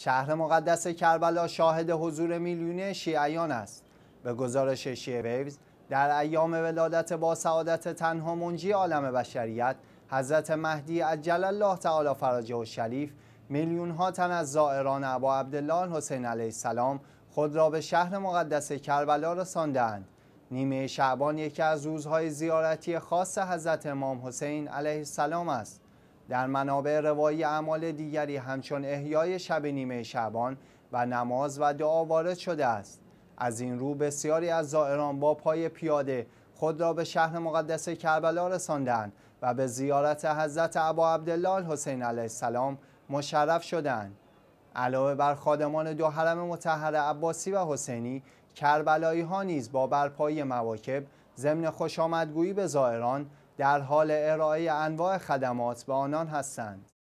شهر مقدس کربلا شاهد حضور میلیونی شیعیان است به گزارش شیعه ویوز در ایام ولادت با سعادت تنها منجی عالم بشریت حضرت مهدی عجل الله تعالی فرجه و شریف میلیون تن از زائران عبا عبدالله حسین علیه السلام خود را به شهر مقدس کربلا رساندند نیمه شعبان یکی از روزهای زیارتی خاص حضرت امام حسین علیه السلام است در منابع روایی اعمال دیگری همچون احیای شب نیمه شبان و نماز و دعا وارد شده است از این رو بسیاری از زائران با پای پیاده خود را به شهر مقدس کربلا رساندند و به زیارت حضرت ابا عبدالله حسین علیه السلام مشرف شدند علاوه بر خادمان دو حرم متحر عباسی و حسینی کربلایی ها نیز با برپایی مواکب ضمن خوش به زائران در حال ارائه انواع خدمات به آنان هستند.